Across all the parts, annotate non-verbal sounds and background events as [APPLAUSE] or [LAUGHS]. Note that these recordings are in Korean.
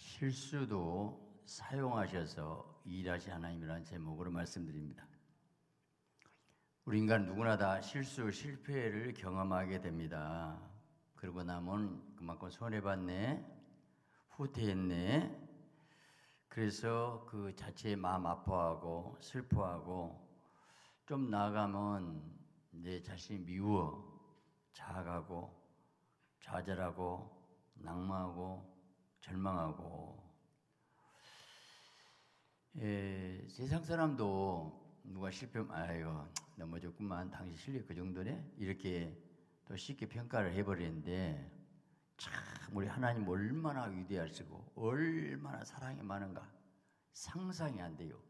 실수도 사용하셔서 일하시 하나님이라는 제목으로 말씀드립니다. 우리 인간 누구나 다 실수, 실패를 경험하게 됩니다. 그러고 나면 그만큼 손해봤네, 후퇴했네. 그래서 그 자체의 마음 아파하고 슬퍼하고 좀 나가면 내 자신이 미워, 자아고 좌절하고 낙마하고 절망하고 예, 세상 사람도 누가 실패 하면 아, 아이고 넘어졌구만 당신 실력 그 정도네 이렇게 또 쉽게 평가를 해버리는데 참 우리 하나님 얼마나 위대하시고 얼마나 사랑이 많은가 상상이 안 돼요.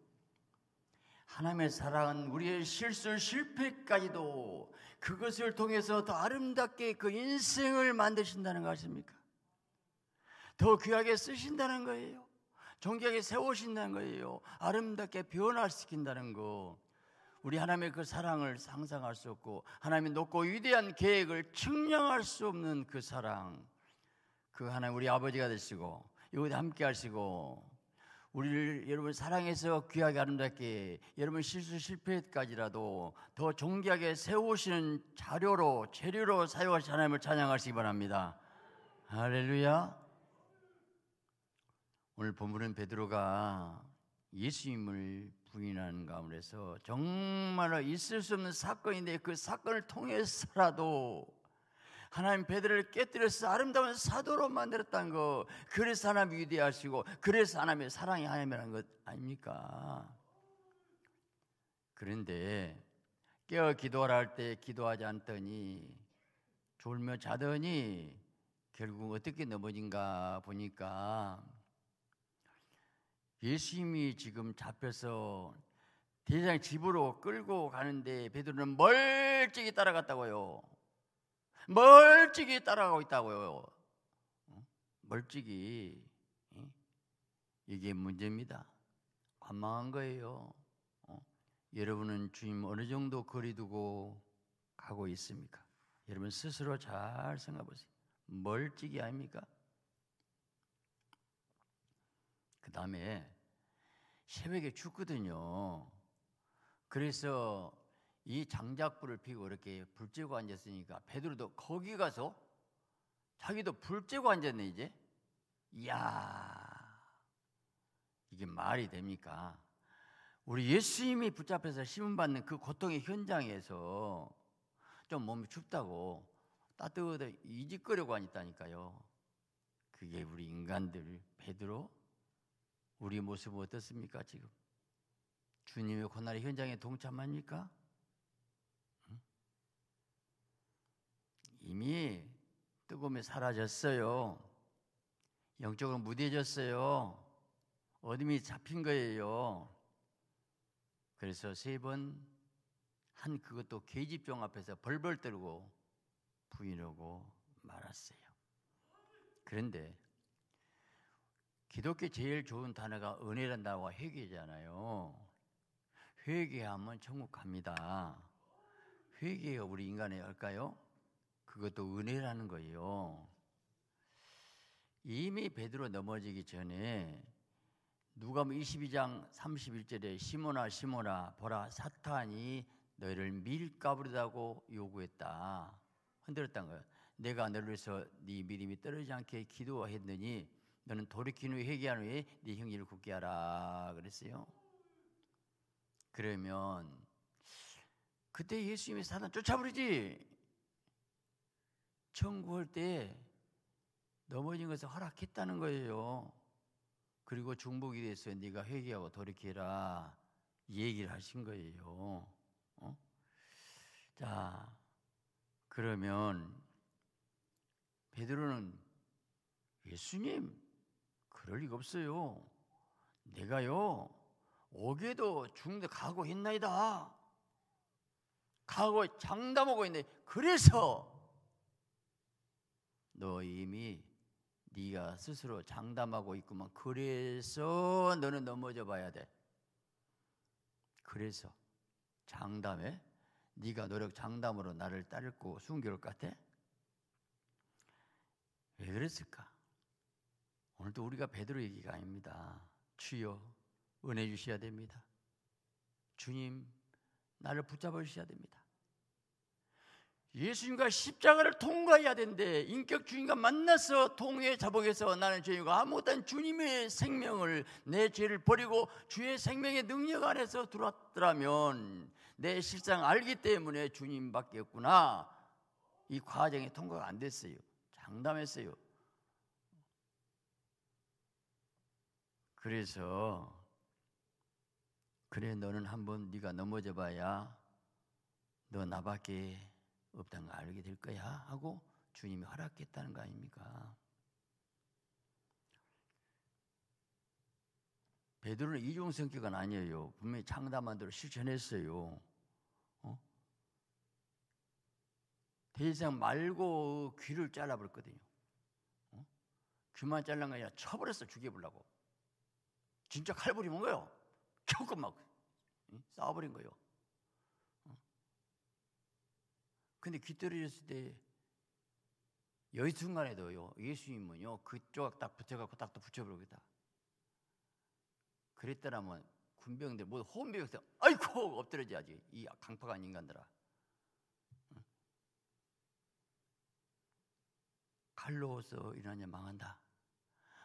하나님의 사랑은 우리의 실수 실패까지도 그것을 통해서 더 아름답게 그 인생을 만드신다는 것아십니까 더 귀하게 쓰신다는 거예요. 존귀하게 세우신다는 거예요. 아름답게 변화시킨다는 거. 우리 하나님의 그 사랑을 상상할 수 없고 하나님의 높고 위대한 계획을 측량할 수 없는 그 사랑. 그 하나님 우리 아버지가 되시고 여기 함께 하시고 우리를 여러분 사랑해서 귀하게 아름답게 여러분 실수 실패까지라도 더 존귀하게 세우시는 자료로 재료로 사용하시 하나님을 찬양하시기 바랍니다. 할렐루야. 오늘 본문은 베드로가 예수님을 부인한 가운데서 정말로 있을 수 없는 사건인데 그 사건을 통해서라도 하나님 베드로를 깨뜨려서 아름다운 사도로 만들었다는 거 그래서 하나님 위대하시고 그래서 하나님의 사랑이 하나님이라는 것 아닙니까? 그런데 깨어 기도하라 할때 기도하지 않더니 졸며 자더니 결국 어떻게 넘어진가 보니까 예수님이 지금 잡혀서 대장 집으로 끌고 가는데 베드로는 멀찍이 따라갔다고요. 멀찍이 따라가고 있다고요. 어? 멀찍이 이게 문제입니다. 관망한 거예요. 어? 여러분은 주님 어느 정도 거리 두고 가고 있습니까? 여러분 스스로 잘 생각해 보세요. 멀찍이 아닙니까? 그 다음에 새벽에 죽거든요. 그래서 이 장작불을 피고 이렇게 불 쬐고 앉았으니까 베드로도 거기 가서 자기도 불 쬐고 앉았네 이제. 이야 이게 말이 됩니까? 우리 예수님이 붙잡혀서 심문받는 그 고통의 현장에서 좀 몸이 춥다고 따뜻하게 이직거려고 앉았다니까요. 그게 우리 인간들 베드로 우리 모습은 어떻습니까, 지금? 주님의 고난의 현장에 동참합니까? 이미 뜨거움이 사라졌어요. 영적으로 무뎌졌어요. 어둠이 잡힌 거예요. 그래서 세 번 한 그것도 계집종 앞에서 벌벌 떨고 부인하고 말았어요. 그런데 기독교 제일 좋은 단어가 은혜란 다고 회개잖아요. 회개하면 천국 갑니다. 회개가 우리 인간의 열까요? 그것도 은혜라는 거예요. 이미 베드로 넘어지기 전에 누가 22장 뭐 31절에 시모나 시모나 보라 사탄이 너희를 밀가부리다고 요구했다. 흔들었다는 거예요. 내가 너를 위해서 네 믿음이 떨어지지 않게 기도했느니 너는 돌이킨 후에 회개한 후에 네 형제를 굳게 하라 그랬어요. 그러면 그때 예수님이 사단 쫓아버리지. 천국할때 넘어진 것을 허락했다는 거예요. 그리고 중복이 돼서 네가 회개하고 돌이켜라 얘기를 하신 거예요. 어? 자, 그러면 베드로는 예수님 그럴 리가 없어요. 내가요 오게도 중는데 가고 있나이다. 가고 장담하고 있네. 그래서 너 이미 네가 스스로 장담하고 있구만. 그래서 너는 넘어져 봐야 돼. 그래서 장담해. 네가 노력 장담으로 나를 따르고 숨겨올 것 같아? 왜 그랬을까? 오늘도 우리가 베드로 얘기가 아닙니다. 주여 은혜 주셔야 됩니다. 주님 나를 붙잡아 주셔야 됩니다. 예수님과 십자가를 통과해야 된대. 인격 주님과 만나서 통해 자복해서 나는 죄인과 아무것도 주님의 생명을 내 죄를 버리고 주의 생명의 능력 안에서 들어왔더라면 내 실상 알기 때문에 주님밖에 없구나. 이 과정에 통과가 안 됐어요. 장담했어요. 그래서 그래 너는 한번 네가 넘어져 봐야 너 나밖에 없다는 걸 알게 될 거야 하고 주님이 허락했다는 거 아닙니까? 베드로는 이종 성격은 아니에요. 분명히 창담한 대로 실천했어요. 어? 대장 말고 귀를 잘라버렸거든요. 어? 귀만 잘란 게 아니라 쳐버렸어 죽여보려고. 진짜 칼부리면 거예요. [LAUGHS] 조금 막 싸워버린 거예요. 근데 귀떨어졌을 때 여의 순간에도요 예수님은요 그쪽 딱 붙여갖고 딱 또 붙여버리겠다. 그랬더라면 군병들 모두 뭐 호흡병에서 아이고 엎드려져야지 이 강파가 아닌 인간들아. 칼로서 일어나냐 망한다.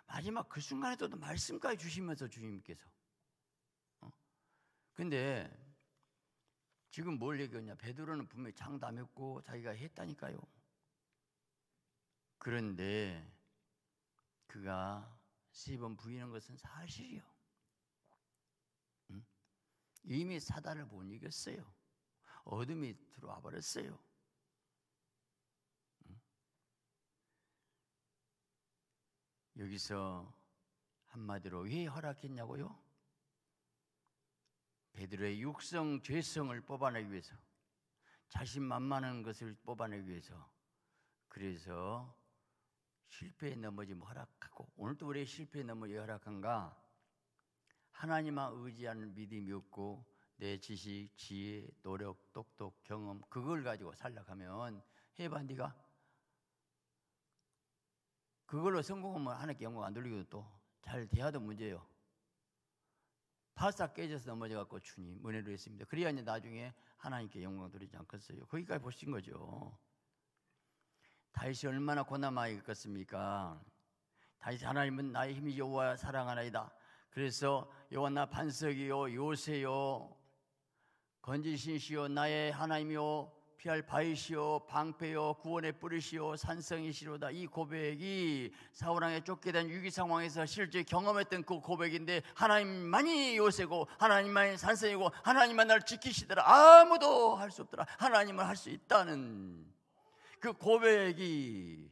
마지막 그 순간에도 말씀까지 주시면서 주님께서. 어? 근데 지금 뭘 얘기했냐? 베드로는 분명히 장담했고 자기가 했다니까요. 그런데 그가 세 번 부인한 것은 사실이요. 응? 이미 사단을 못 이겼어요. 어둠이 들어와 버렸어요. 여기서 한마디로 왜 허락했냐고요? 베드로의 육성 죄성을 뽑아내기 위해서 자신만만한 것을 뽑아내기 위해서 그래서 실패에 넘어지면 뭐 허락하고 오늘도 우리의 실패에 넘어져 허락한가? 하나님만 의지하는 믿음이 없고 내 지식, 지혜, 노력, 똑똑, 경험 그걸 가지고 살락하면 해봐 네가 그걸로 성공하면 하나님께 영광 안 돌리고 또잘 돼야도 문제예요. 바싹 깨져서 넘어져갖고 주님 은혜로 했습니다. 그래야 이제 나중에 하나님께 영광 돌리지 않겠어요. 거기까지 보신 거죠. 다윗 얼마나 고난 많이 겪습니까 다윗 하나님은 나의 힘이 여호와 사랑하나이다. 그래서 여호와 나 반석이요 요새요 건지신시요 나의 하나님이요 피할 바이시오 방패요 구원의 뿌리시오 산성이시로다 이 고백이 사울왕에 쫓게 된 위기 상황에서 실제 경험했던 그 고백인데 하나님만이 요새고 하나님만이 산성이고 하나님만 날 지키시더라 아무도 할 수 없더라 하나님을 할 수 있다는 그 고백이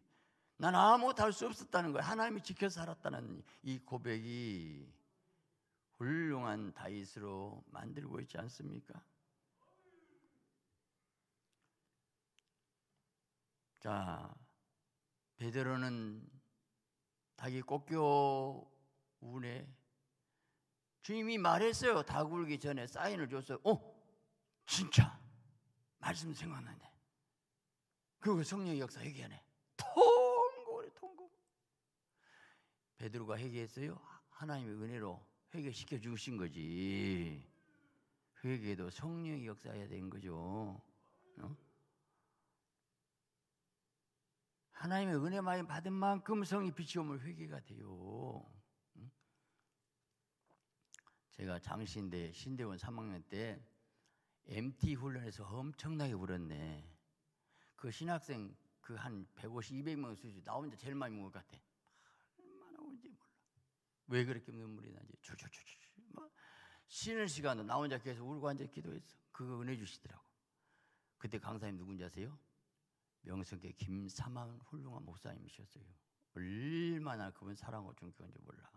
난 아무것도 할 수 없었다는 거예요 하나님이 지켜 살았다는 이 고백이 훌륭한 다윗으로 만들고 있지 않습니까? 자, 베드로는 닭이 꺾여 우네. 주님이 말했어요. 닭 울기 전에 사인을 줬어요. 어, 진짜 말씀 생각나네. 그거 성령 의 역사 회개하네. 통고래 통고. 베드로가 회개했어요. 하나님의 은혜로 회개시켜 주신 거지. 회개도 성령의 역사해야 되 거죠. 어? 하나님의 은혜 많이 받은 만큼 성이 빛이 오면 회개가 돼요. 제가 장신대 신대원 3학년 때 MT 훈련에서 엄청나게 울었네. 그 신학생 그 한 150, 200명 수준 나 혼자 제일 많이 먹을 것 같아. 얼마나 울지 몰라. 왜 그렇게 눈물이 나지? 줄줄줄줄. 뭐 쉬는 시간도 나 혼자 계속 울고 앉아 기도했어. 그거 은혜 주시더라고. 그때 강사님 누군지 아세요? 명성계 김삼만 훌륭한 목사님이셨어요. 얼마나 그분 사랑을 준 건지 몰라.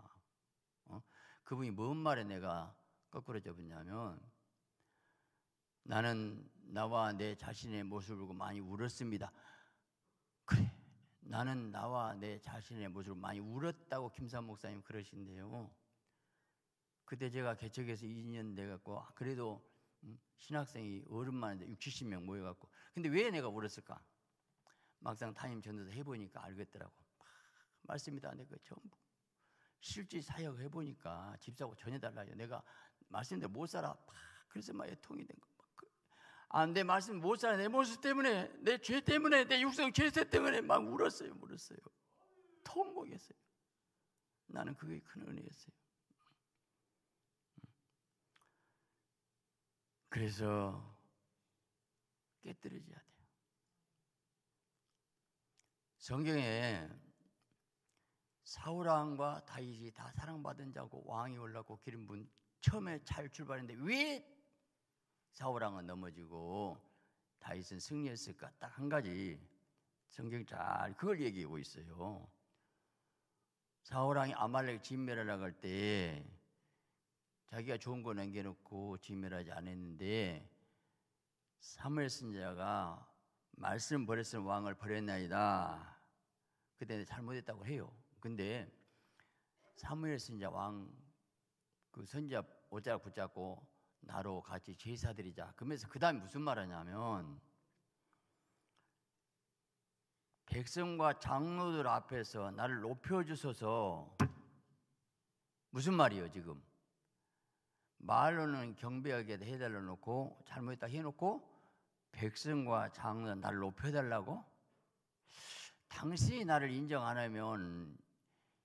어? 그분이 뭔 말에 내가 거꾸로 접었냐면 나는 나와 내 자신의 모습을 보고 많이 울었습니다. 그래. 나는 나와 내 자신의 모습을 많이 울었다고 김삼 목사님 그러신데요. 그때 제가 개척해서 2년 돼갖고 아, 그래도 음, 신학생이 어른만 해도 6, 70명 모여갖고 근데 왜 내가 울었을까? 막상 타임 전도서 해보니까 알겠더라고. 막 말씀이 다 내가 전부. 실제 사역 해보니까 집사고 전혀 달라요. 내가 말씀대로 못 살아. 막 아, 그래서 막 애통이 된 거. 안내 그, 아, 말씀 못 살아. 내 모습 때문에, 내 죄 때문에, 내 육성 죄세 때문에 막 울었어요. 울었어요. 통곡했어요. 나는 그게 큰 은혜였어요. 그래서 깨뜨려져야 돼. 성경에 사울 왕과 다윗이 다 사랑받은 자고 왕이 올랐고 기름 분 처음에 잘 출발했는데 왜 사울 왕은 넘어지고 다윗은 승리했을까? 딱 한 가지 성경 잘 그걸 얘기하고 있어요. 사울 왕이 아말렉 진멸을 나갈 때 자기가 좋은 거 남겨놓고 진멸하지 않았는데 사무엘 선자가 말씀 버렸을 왕을 버렸나이다. 그때 잘못했다고 해요. 근데 사무엘 선자 왕 그 선자 옷자락 붙잡고 나로 같이 제사드리자. 그러면서 그 다음에 무슨 말하냐면 백성과 장로들 앞에서 나를 높여주소서 무슨 말이에요 지금 말로는 경배하게 해달라 놓고 잘못했다 해놓고 백성과 장로는 나를 높여달라고 당신이 나를 인정 안 하면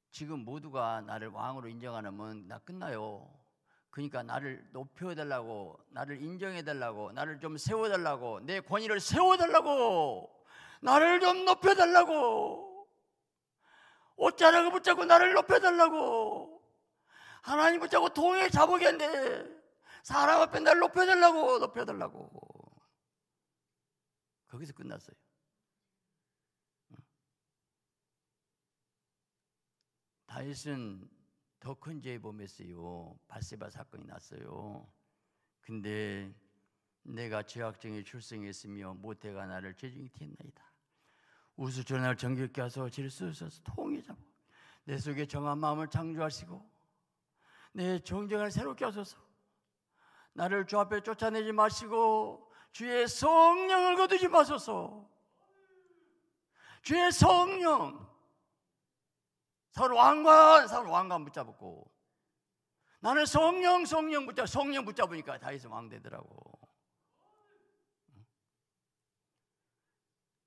지금 모두가 나를 왕으로 인정 안 하면 나 끝나요. 그러니까 나를 높여달라고, 나를 인정해달라고, 나를 좀 세워달라고, 내 권위를 세워달라고, 나를 좀 높여달라고, 옷자락을 붙잡고 나를 높여달라고, 하나님 붙잡고 동해 잡으겠데 사람 앞에 나를 높여달라고, 높여달라고. 거기서 끝났어요. 다윗은 더 큰 죄범했어요. 에 바세바 사건이 났어요. 근데 내가 죄악증에 출생했으며 모태가 나를 죄중이 티했나이다. 우수 전할 정겹게 하소 질수있어서 통이 잡고 내 속에 정한 마음을 창조하시고 내 정정을 새롭게 하소서 나를 주 앞에 쫓아내지 마시고 주의 성령을 거두지 마소서 주의 성령 서로 왕관, 서로 왕관 붙잡고. 나는 성령, 성령 붙잡, 성령 붙잡으니까 다이소왕 되더라고.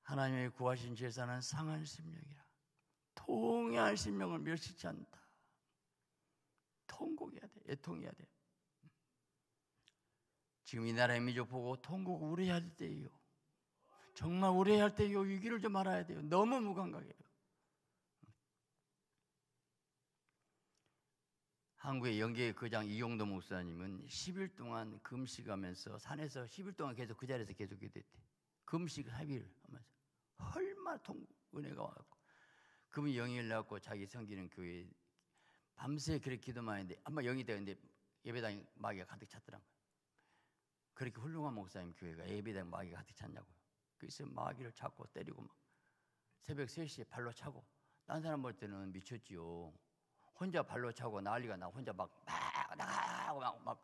하나님의 구하신 제사는 상한 심령이라. 통해할 심령을 멸시치 않다. 통곡해야 돼. 애통해야 돼. 지금 이 나라의 민족 보고 통곡 우려해야 될 때예요. 정말 우려야할 때요. 위기를 좀 알아야 돼요. 너무 무감각해요. 한국의 연계의 거장 이용도 목사님은 10일 동안 금식하면서 산에서 10일 동안 계속 그 자리에서 계속 기도했대. 금식 3일 하면서 얼마나 통, 은혜가 와갖고 금이 영이 를낳갖고 자기 섬기는 교회 밤새 그렇게 기도만 했는데 아마 영이 되는데 예배당 이 마귀가 가득 찼더라고요. 그렇게 훌륭한 목사님 교회가 예배당 마귀가 가득 찼냐고요. 그래서 마귀를 찾고 때리고 막 새벽 3시에 발로 차고 딴 사람 볼 때는 미쳤지요. 혼자 발로 차고 난리가 나 혼자 막 막 나가고 막, 막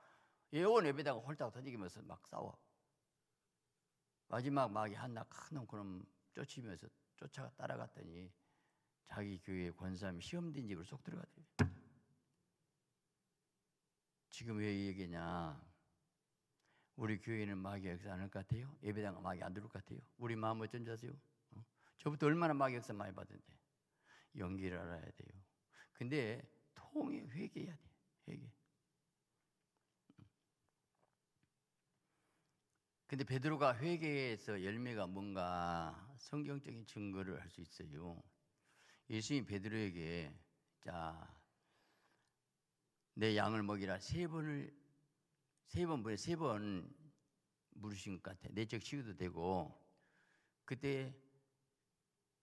예원 예배다가 홀딱 던지면서 막 싸워. 마지막 막이 한나 큰놈 그놈 쫓으면서 쫓아 따라갔더니 자기 교회 권사님 시험된 집으로 쏙 들어가더래. 지금 왜 얘기냐? 우리 교회는 마귀 역사 안할 것 같아요? 예배당 마귀 안들어것 같아요? 우리 마음 어쩐 자세요? 어? 저부터 얼마나 마귀 역사 많이 받은데 연기를 알아야 돼요. 근데 통해 회개해야 돼. 회개. 근데 베드로가 회개에서 열매가 뭔가 성경적인 증거를 할 수 있어요. 예수님 베드로에게 자, 내 양을 먹이라 세 번을 세번 보내 세번 물으신 것 같아. 내적 치유도 되고 그때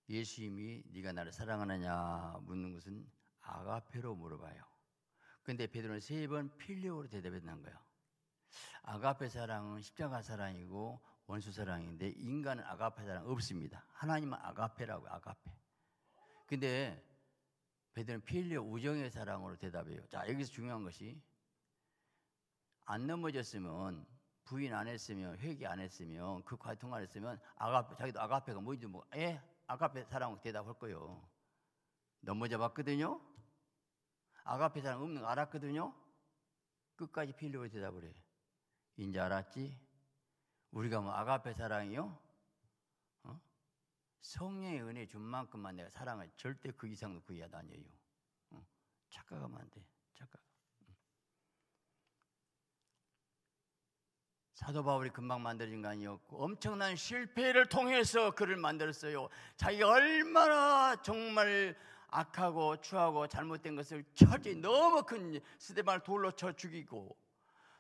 예수님이 네가 나를 사랑하느냐 묻는 것은 아가페로 물어봐요. 근데 베드로는 세 번 필레오로 대답했는 거예요. 아가페 사랑은 십자가 사랑이고 원수 사랑인데 인간은 아가페 사랑 없습니다. 하나님은 아가페라고 아가페. 근데 베드로는 필레오 우정의 사랑으로 대답해요. 자, 여기서 중요한 것이 안 넘어졌으면 부인 안 했으면 회개 안 했으면 그 과통 안 했으면 아가페 자기도 아가페가 뭐인지 뭐 예, 아가페 사랑으로 대답할 거예요. 넘어져 봤거든요. 아가페 사랑 없는 거 알았거든요. 끝까지 필요로 대답을 해. 인제 알았지? 우리가 뭐 아가페 사랑이요? 어? 성령의 은혜 준 만큼만 내가 사랑을 절대 그 이상도 구해하다 그 아니에요. 어? 착각하면 안 돼. 착각. 사도 바울이 금방 만들어진 거 아니었고 엄청난 실패를 통해서 그를 만들었어요. 자기가 얼마나 정말 악하고 추하고 잘못된 것을 철저 너무 큰 스테반을 돌로 쳐 죽이고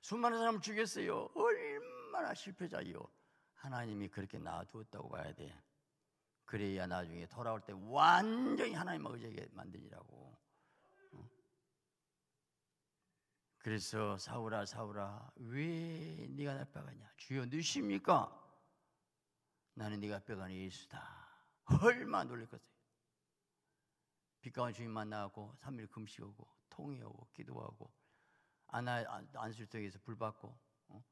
수많은 사람을 죽였어요. 얼마나 실패자요 하나님이 그렇게 놔두었다고 봐야 돼. 그래야 나중에 돌아올 때 완전히 하나님을 의지하게 만니라고 어? 그래서 사울아 사울아 왜 네가 날 빼가냐? 주여 누십니까? 나는 네가 빼가는 예수다. 얼마 나 놀랄 것을. 빛가운 주님 만나고 3일 금식 하고 통이 오고 기도하고 안아 안수통에서 불 받고 어?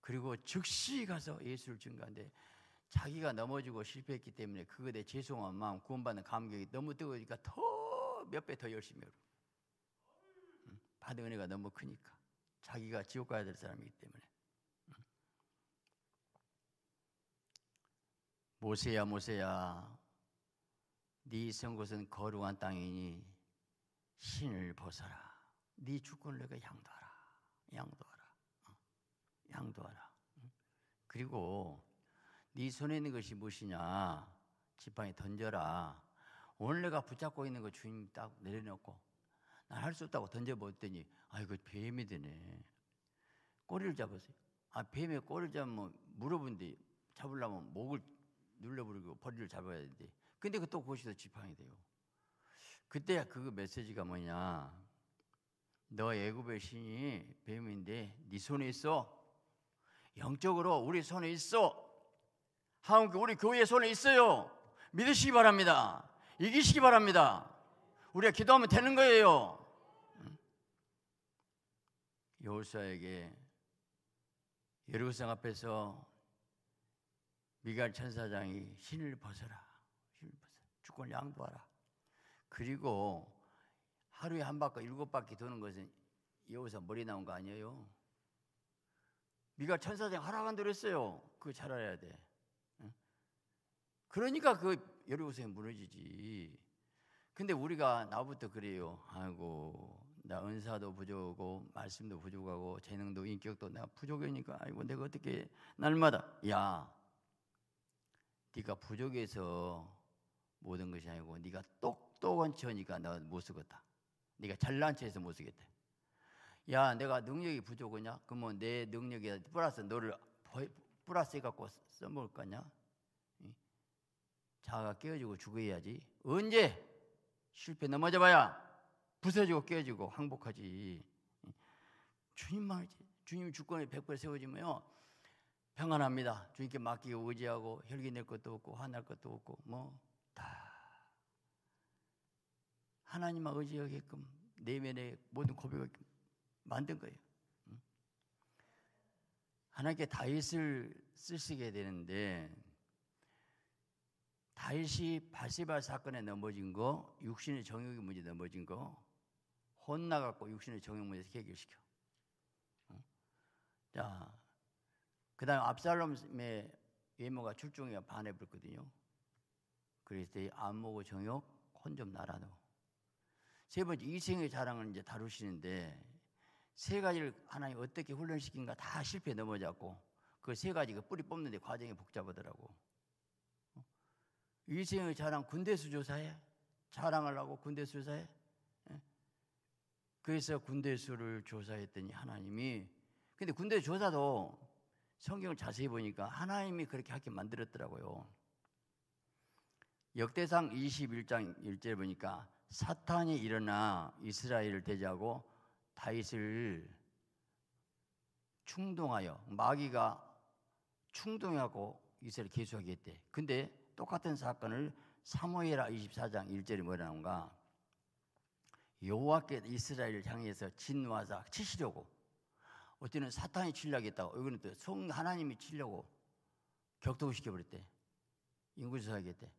그리고 즉시 가서 예수를 증거한데 자기가 넘어지고 실패했기 때문에 그거에 대해 죄송한 마음 구원받는 감격이 너무 뜨거우니까 더 몇 배 더 열심히 하고 받은 은혜가 너무 크니까 자기가 지옥 가야 될 사람이기 때문에 모세야 모세야 네선 곳은 거룩한 땅이니 신을 벗어라. 네 주권을 내가 양도하라. 양도하라. 어? 양도하라. 그리고 네 손에 있는 것이 무엇이냐? 지팡이 던져라. 오늘 내가 붙잡고 있는 거 주인 딱 내려놓고 난 할 수 없다고 던져버렸더니 아이고 뱀이 되네. 꼬리를 잡으세요. 아 뱀의 꼬리를 잡으면 물어본데 잡으려면 목을 눌러버리고 벌리를 잡아야 되는데 근데 그또 그것이 더 지팡이 돼요. 그때 야그 메시지가 뭐냐? 너 애굽의 신이 뱀인데 네 손에 있어. 영적으로 우리 손에 있어. 하나님 우리 교회의 손에 있어요. 믿으시기 바랍니다. 이기시기 바랍니다. 우리가 기도하면 되는 거예요. 여호사에게 예루살렘 앞에서 미갈 천사장이 신을 벗어라. 신을 벗어라. 주권 양보하라. 그리고 하루에 한 바퀴 일곱 바퀴 도는 것은 여기서 머리 나온 거 아니에요? 미갈 천사장 하라고 안 들었어요. 그거 잘 알아야 돼. 그러니까 그여리고성 무너지지. 근데 우리가 나부터 그래요. 아이고 나 은사도 부족하고 말씀도 부족하고 재능도 인격도 내가 부족하니까 아이고 내가 어떻게 날마다 야 네가 부족해서 모든 것이 아니고 네가 똑똑한 처니까 나못 쓰겠다. 네가 잘난 체해서 못 쓰겠다. 야, 내가 능력이 부족하냐? 그러면 내 능력에 플러스 너를 플러스 해갖고 써먹을 거냐? 자아가 깨어지고 죽어야지. 언제 실패 넘어져봐야 부서지고 깨어지고 항복하지. 주님만 주님 주권이 100% 세워지면요. 평안합니다. 주님께 맡기고 의지하고 혈기낼 것도 없고 화날 것도 없고 뭐 다 하나님만 의지하게끔 내면의 모든 고백을 만든 거예요. 하나님께 다윗을 쓰시게 되는데 다윗이 바세바 사건에 넘어진 거, 육신의 정욕이 문제 넘어진 거, 혼나갖고 육신의 정욕 문제에서 해결시켜. 자, 그다음 에 압살롬의 외모가 출중이가 반해 버 불거든요. 그랬을 안목의 정욕 혼좀 나라노. 세 번째 이생의 자랑을 이제 다루시는데 세 가지를 하나님 어떻게 훈련시킨가 다 실패 넘어졌고 그 세 가지가 그 뿌리 뽑는데 과정이 복잡하더라고. 이생의 자랑 군대수 조사해 자랑하고 군대수 조사해. 예? 그래서 군대수를 조사했더니 하나님이 근데 군대 조사도 성경을 자세히 보니까 하나님이 그렇게 하게 만들었더라고요. 역대상 21장 1절 보니까 사탄이 일어나 이스라엘을 대적하고 다윗을 충동하여 마귀가 충동하고 이스라엘 을계속하게 했대. 근데 똑같은 사건을 사모예라 24장 1절에 뭐라 나온가? 여호와께 이스라엘을 향해서 진화사 치시려고 어때는 사탄이 칠려야겠다고 이거는 또 성 하나님이 치려고 격동 시켜버렸대 인구조사하겠대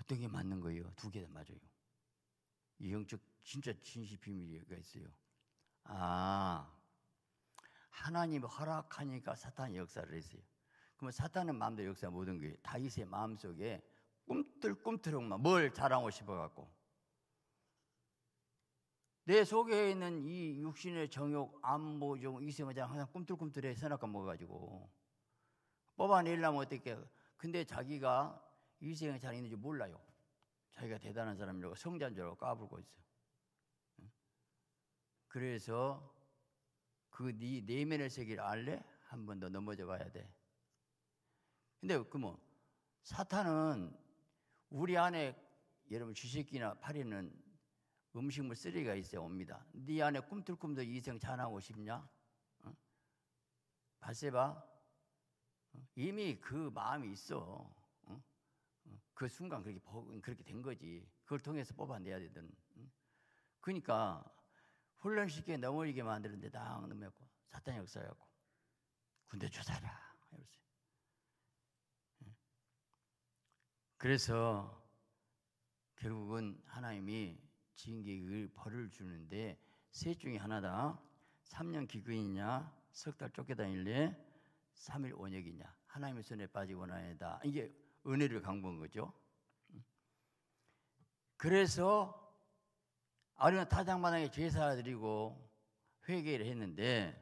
어떤 게 맞는 거예요? 두 개 다 맞아요 이 영적 진짜 진실 비밀이가 있어요 아 하나님이 허락하니까 사탄이 역사를 했어요 그러면 사탄은 마음대로 역사 모든 게 다윗의 마음속에 꿈틀꿈틀한 뭘 자랑하고 싶어갖고 내 속에 있는 이 육신의 정욕, 안보종, 이세마장 항상 꿈틀꿈틀해 선악감 먹어가지고 뽑아내려면 어떻게? 근데 자기가 이 세상에 잘 있는지 몰라요. 자기가 대단한 사람이라고 성자인 줄 알고 까불고 있어요. 그래서 그네 내면의 네 세계를 알래? 한 번 더 넘어져 봐야 돼. 근데 그 뭐 사탄은 우리 안에 여러분 주식이나 파리는 음식물 쓰레기가 있어 옵니다. 네 안에 꿈틀꿈틀 이생 자나고 싶냐? 바세바 어? 어? 이미 그 마음이 있어. 어? 어? 그 순간 그렇게 그렇게 된 거지. 그걸 통해서 뽑아내야 되든. 그러니까 혼란시게 넘어지게 만드는데 딱 넘어갔고 사탄 역사였고 군대 조사라. 그래서 결국은 하나님이 지인계 벌을 주는데 셋 중에 하나다. 3년 기근이냐, 석달 쫓겨다닐래, 3일 원역이냐. 하나님의 손에 빠지고 나니다. 이게 은혜를 강구 거죠. 그래서 아리나 타장마당에 제사드리고 회개를 했는데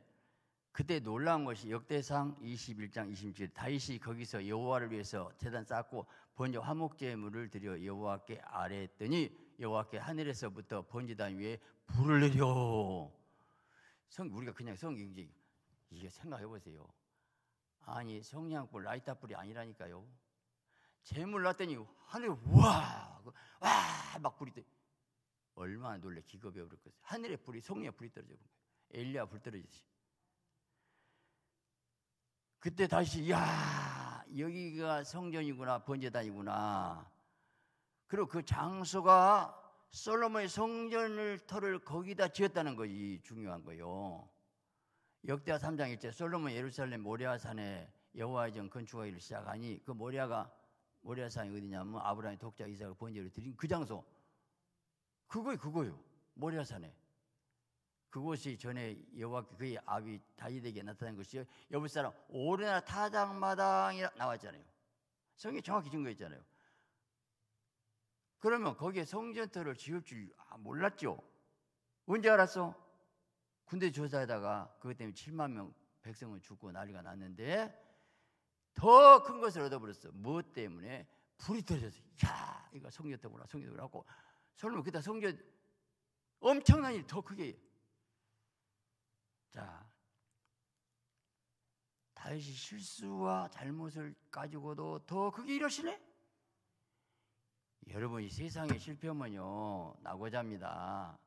그때 놀라운 것이 역대상 21장 27 다윗이 거기서 여호와를 위해서 재단 쌓고 번제 화목제물을 드려 여호와께 아뢰했더니 여호와께 하늘에서부터 번지단 위에 불을 내려. 성 우리가 그냥 성경이 이게 생각해 보세요. 아니 성냥불 라이터불이 아니라니까요. 재물 났더니 하늘 그 와와 막 불이 떠. 얼마나 놀래 기겁이 오를 것이. 하늘의 불이 성냥 불이 떨어져 본 거예요. 엘리야 불 떨어지지. 그때 다시 야 여기가 성전이구나 번제단이구나. 그리고 그 장소가 솔로몬의 성전을 터를 거기다 지었다는 것이 중요한 거요. 역대하 3장 1절 솔로몬 예루살렘 모리아산에 여호와의 전 건축하기를 시작하니 그 모리아가 모리아산이 어디냐면 아브라함의 독자 이삭을 번제로 드린 그 장소 그거요 그거요 모리아산에 그곳이 전에 여호와께 그의 아비 다윗에게 나타난 것이요 여부 사람 오르나 타작마당이 나왔잖아요 성경 정확히 증거했잖아요 그러면 거기에 성전터를 지을 줄 아, 몰랐죠. 언제 알았어? 군대 조사하다가 그것 때문에 7만 명 백성은 죽고 난리가 났는데 더 큰 것을 얻어버렸어. 무엇 뭐 때문에? 불이 터져서 야 이거 성전터구나 성전터구고 설마 그다 성전 엄청난 일 더 크게 자다윗 실수와 잘못을 가지고도 더 크게 이러시네? 여러분 이 세상의 실패면요 나고자입니다.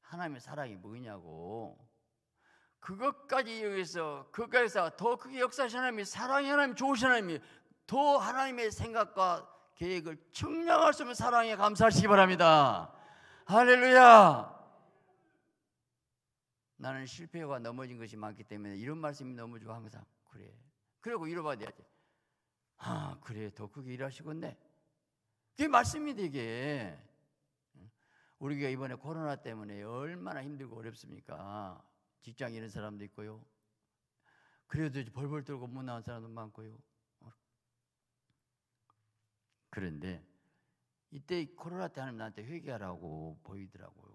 하나님의 사랑이 뭐냐고. 그것까지 여기서 그것에서 더 크게 역사하신 하나님이 사랑이 하나님 좋으신 하나님이 더 하나님의 생각과 계획을 측량할 수있는 사랑에 감사하시기 바랍니다. 할렐루야. 나는 실패와 넘어진 것이 많기 때문에 이런 말씀이 너무 좋아 항상 그래. 그리고 이러봐야 돼. 아 그래 더 크게 일하시겠네. 그게 맞습니다, 이게. 우리가 이번에 코로나 때문에 얼마나 힘들고 어렵습니까? 직장 잃은 사람도 있고요. 그래도 벌벌 떨고 못 나온 사람도 많고요. 그런데 이때 코로나 때 하나님 나한테 회개하라고 보이더라고요.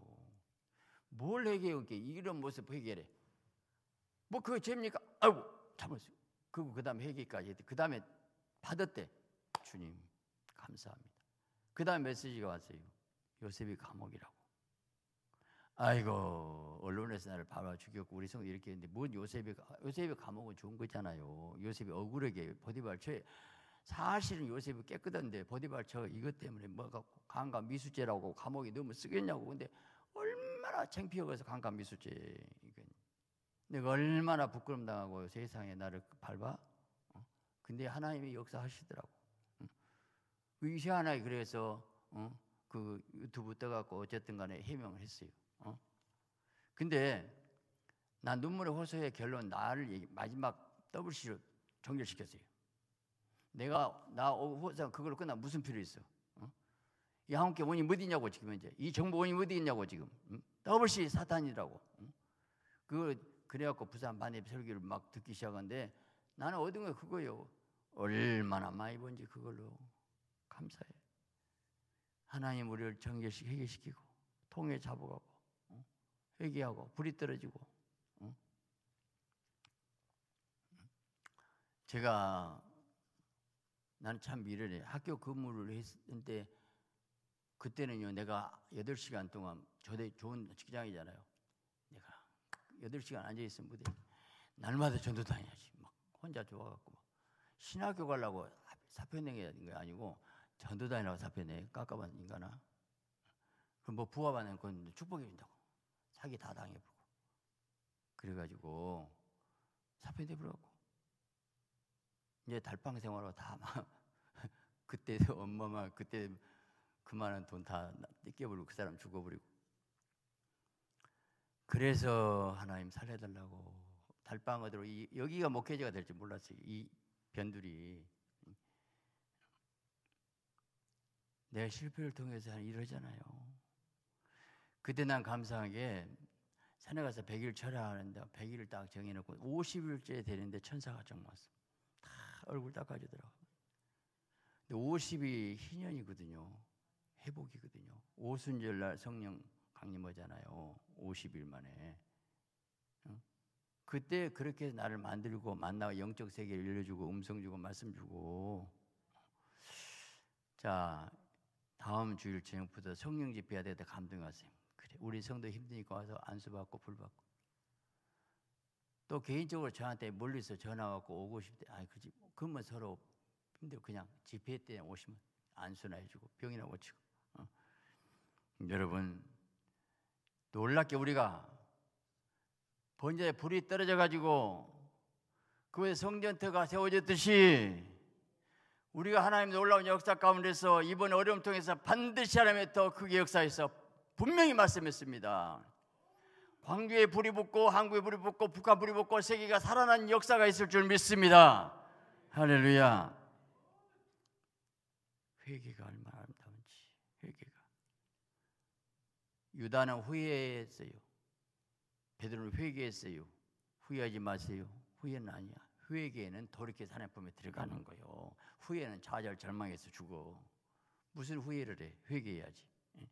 뭘 회개해? 이런 모습 회개래. 뭐 그거 죄입니까? 아이고 참았어요. 그리고 그 다음에 회개까지 그 다음에 받았대. 주님 감사합니다. 그 다음 메시지가 왔어요. 요셉이 감옥이라고. 아이고 언론에서 나를 바로 죽였고 우리 성 이렇게 했는데 뭔 요셉이 요셉이 감옥은 좋은 거잖아요. 요셉이 억울하게 보디발처 사실은 요셉이 깨끗한데 보디발처 이것 때문에 뭐가 강간 미수죄라고 감옥에 너무 쓰겠냐고 근데 얼마나 창피해서 강간 미수죄 이건 내가 얼마나 부끄럼 당하고 세상에 나를 그 밟아 어? 근데 하나님이 역사하시더라고. 의시하나 그래서 어? 그 유튜브 떠갖고 어쨌든 간에 해명을 했어요. 어? 근데 난 눈물의 호소의 결론 나를 얘기, 마지막 WC로 종결시켰어요. 내가 나 어, 호소 그걸로 끝나 무슨 필요 있어? 어? 이 한국계 원이 어디 있냐고 지금 이제 이 정보 원이 어디 있냐고 지금 응? WC 사탄이라고. 응? 그걸 그래갖고 부산 반입 설교를 막 듣기 시작한데 나는 얻은 게 그거요. 얼마나 많이 본지 그걸로. 감사해. 하나님 우리를 정결시 회개시키고 통해 잡아가고 어? 회개하고 불이 떨어지고 어? 제가 나는 참 미련해 학교 근무를 했는데 그때는요 내가 8시간 동안 저대 좋은 직장이잖아요 내가 8시간 앉아있으면 무대 날마다 전도 다녀야지 막 혼자 좋아갖고 막 신학교 가려고 사표내게 된게 아니고 전도단이라고 답변해. 깝깝한 인간아. 그럼 뭐 부합 하는건 축복해준다고. 사기 다 당해보고. 그래가지고 사표내버려렸고 이제 달방 생활로 다 막, [LAUGHS] 그때 엄마만 그때 그만한 돈다 뺏겨버리고 그 사람 죽어버리고. 그래서 하나님 살려달라고 달방 어디로 이, 여기가 목회자가 될지 몰랐어요. 이 변두리. 내 실패를 통해서 하는 일이잖아요. 그때 난 감사하게 산에 가서 100일 철야하는데 100일을 딱 정해놓고 50일째 되는데 천사가 정왔어. 다 얼굴 닦아주더라고. 근데 50이 희년이거든요. 회복이거든요. 오순절날 성령 강림 하잖아요 50일 만에. 그때 그렇게 나를 만들고 만나 영적 세계를 열려주고 음성 주고 말씀 주고 자 다음 주일저녁부터 성령 집회해야 되다 감동이 왔어요. 그래, 우리 성도 힘드니까 와서 안수받고 불받고. 또 개인적으로 저한테 멀리서 전화 왔고 오고 싶대. 아 그지. 그러면 서로 힘들어. 그냥 집회 때 오시면 안수나 해주고 병이나 고치고. 어. 여러분 놀랍게 우리가 번제에 불이 떨어져 가지고 그왜 성전터가 세워졌듯이 우리가 하나님의 놀라운 역사 가운데서 이번 어려움 통해서 반드시 하나님의 더 크게 역사에서 분명히 말씀했습니다. 광주에 불이 붙고 한국에 불이 붙고 북한 불이 붙고 세계가 살아난 역사가 있을 줄 믿습니다. 할렐루야. 회개가 얼마나 아름다운지 회개가 유다는 후회했어요. 베드로는 회개했어요. 후회하지 마세요. 후회는 아니야. 회개에는 돌이켜 하나님 품에 들어가는 거요. 후회는 좌절 절망에서 죽어. 무슨 후회를 해? 회개해야지. 예?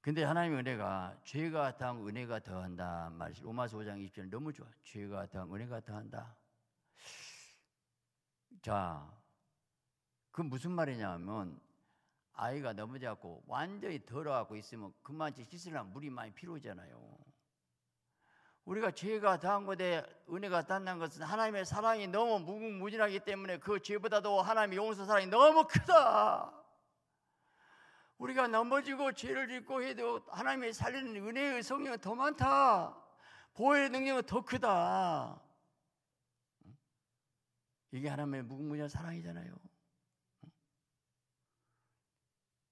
근데 하나님의 은혜가 죄가 더 은혜가 더한다 말씀. 로마서 5장 20절 너무 좋아. 죄가 더 은혜가 더한다. 자, 그 무슨 말이냐면 아이가 넘어져고 완전히 더러워갖고 있으면 그만치 씻으려면 물이 많이 필요잖아요 우리가 죄가 다한 것에 은혜가 닿는 것은 하나님의 사랑이 너무 무궁무진하기 때문에 그 죄보다도 하나님의 용서 사랑이 너무 크다. 우리가 넘어지고 죄를 짓고 해도 하나님의 살리는 은혜의 성령은 더 많다. 보호의 능력은 더 크다. 이게 하나님의 무궁무진한 사랑이잖아요.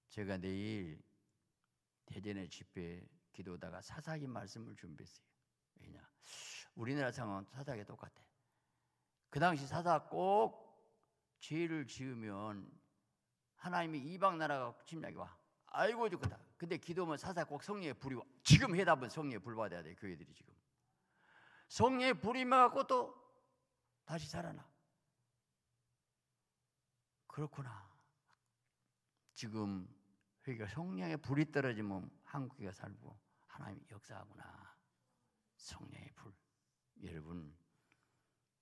제가 내일 대전의 집회 기도다가 사사기 말씀을 준비했어요. 잡히냐. 우리나라 상황은 사사하게 똑같아. 그 당시 사사 꼭 죄를 지으면 하나님이 이방 나라가 침략이 와. 아이고 좋겠다. 근데 기도하면 사사 꼭 성령의 불이 와. 지금 해답은 성령의 불 받아야 돼. 교회들이 지금. 성령의 불이 막고또 다시 살아나. 그렇구나. 지금 회개 니 성령의 불이 떨어지면 한국이가 살고 하나님 이 역사하구나. 성령의 불. 여러분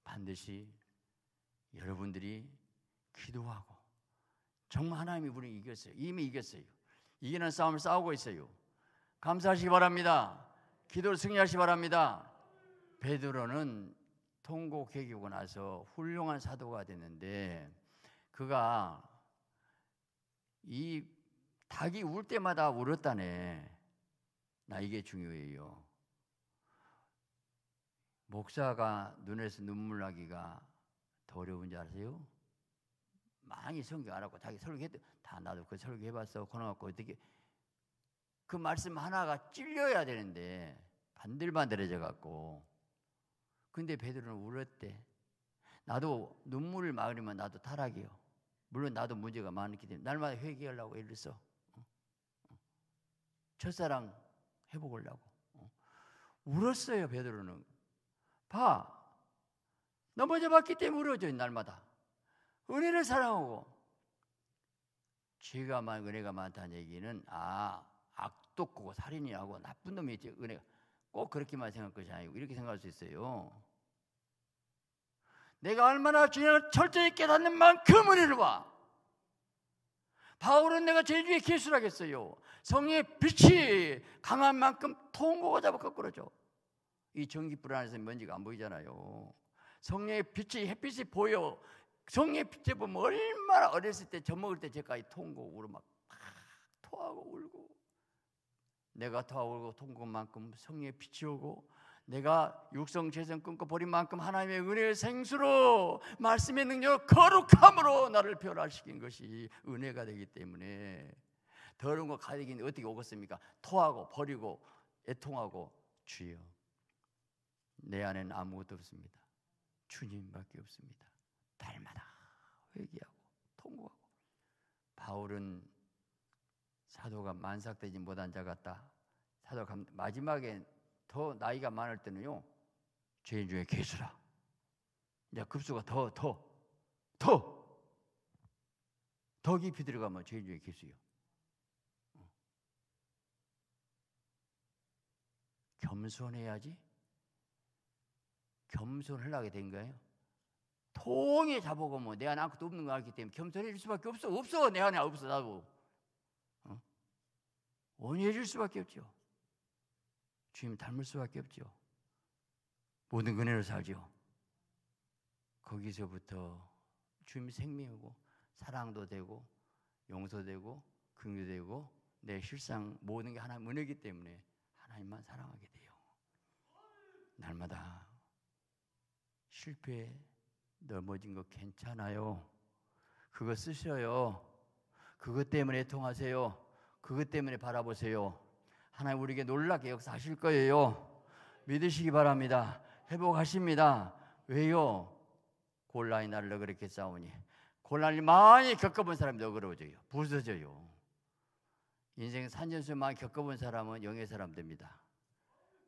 반드시 여러분들이 기도하고 정말 하나님이 우리 이겼어요. 이미 이겼어요. 이기는 싸움을 싸우고 있어요. 감사하시기 바랍니다. 기도를 승리하시기 바랍니다. 베드로는 통곡 해기고 나서 훌륭한 사도가 됐는데 그가 이 닭이 울 때마다 울었다네. 나 이게 중요해요. 목사가 눈에서 눈물 나기가 더어려운줄 아세요? 많이 성경 안 하고 자기 설교해도 다 나도 그 설교해봤어 고나갖고 어떻게 그 말씀 하나가 찔려야 되는데 반들반들해져 갖고 근데 베드로는 울었대. 나도 눈물을 막으려면 나도 타락이요. 물론 나도 문제가 많기 때문에 날마다 회개하려고 애를 써. 어? 어? 첫사랑 해보려고 어? 울었어요 베드로는 봐. 넘어져 봤기 때문에 무너져 날마다. 은혜를 사랑하고. 죄가 많, 은혜가 많다는 얘기는, 아, 악크고 살인이하고 나쁜 놈이지, 은혜가. 꼭 그렇게만 생각할 것이 아니고, 이렇게 생각할 수 있어요. 내가 얼마나 주님을 철저히 깨닫는 만큼 은혜를 봐. 바울은 내가 제주의 기수라겠어요. 성의 빛이 강한 만큼 통보하자고 거꾸로죠. 이 전기불 안에서 먼지가 안 보이잖아요. 성령의 빛이 햇빛이 보여. 성령의 빛에 보면 얼마나 어렸을 때젖 먹을 때 제가 이 통곡으로 막, 막 토하고 울고 내가 토하고 통곡만큼 성령의 빛이 오고 내가 육성 재생 끊고 버린 만큼 하나님의 은혜의 생수로 말씀의 능력 거룩함으로 나를 변화시킨 것이 은혜가 되기 때문에 더러운 거 가득이 어떻게 오겠습니까? 토하고 버리고 애통하고 주여 내 안에는 아무것도 없습니다. 주님밖에 없습니다. 달마다 회개하고 통곡하고 바울은 사도가 만삭되지 못한 자 같다. 사도 마지막에 더 나이가 많을 때는요. 죄인 중에 개수라. 이제 급수가 더 더 더 더 깊이 들어가면 죄인 중에 개수요. 겸손해야지 겸손하게 된 거예요. 통에 자보고 뭐내 안에 아도 없는 거 알기 때문에 겸손해질 수밖에 없어. 없어. 내 안에 없어. 나도. 어? 온유해질 수밖에 없죠. 주님 닮을 수밖에 없죠. 모든 은혜로 살죠. 거기서부터 주님 생명이고 사랑도 되고 용서되고 긍휼되고 내 실상 모든 게 하나님 은혜이기 때문에 하나님만 사랑하게 돼요. 날마다 실패, 넘어진 거 괜찮아요. 그거 쓰셔요. 그것 때문에 통하세요. 그것 때문에 바라보세요. 하나님 우리에게 놀랍게 역사하실 거예요. 믿으시기 바랍니다. 회복하십니다. 왜요? 골라이 날로 그렇게 싸우니 곤란을 많이 겪어본 사람이 너그러워져요. 부서져요. 인생 산전수만 겪어본 사람은 영의 사람 됩니다.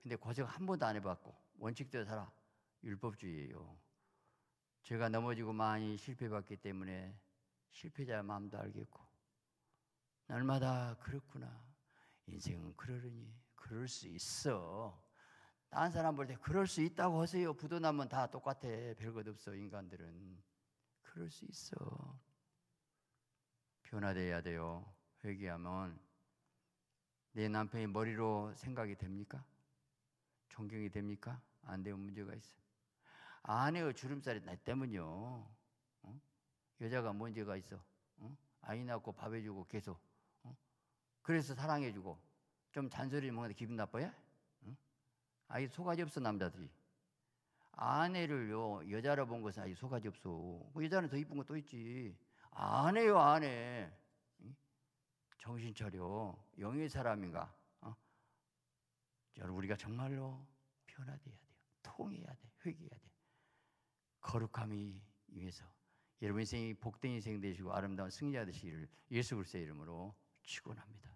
근데 고생 한 번도 안 해봤고 원칙대로 살아 율법주의예요. 제가 넘어지고 많이 실패받기 때문에 실패자 마음도 알겠고 날마다 그렇구나. 인생은 그러려니 그럴 수 있어. 다른 사람 볼 때 그럴 수 있다고 하세요. 부도나면 다 똑같아. 별것 없어. 인간들은 그럴 수 있어. 변화돼야 돼요. 회개하면 내 남편이 머리로 생각이 됩니까? 존경이 됩니까? 안 되면 문제가 있어. 아내의 주름살이 나 때문이요. 어? 여자가 문제가 있어. 어? 아이 낳고 밥 해주고 계속. 어? 그래서 사랑해주고. 좀 잔소리를 먹는데 기분 나빠요? 아예 소가지 없어, 남자들이. 아내를요, 여자로 본 것은 아예 소가지 없어. 뭐 여자는 더 이쁜 거 또 있지. 아내요, 아내. 정신 차려. 영의 사람인가? 어? 여러분, 우리가 정말로 변화돼야 돼요. 통해야 돼. 회개해야 돼. 거룩함이 위해서 여러분 인생이 복된 인생 되시고 아름다운 승리자 되시기를 예수 그리스도의 이름으로 축원합니다.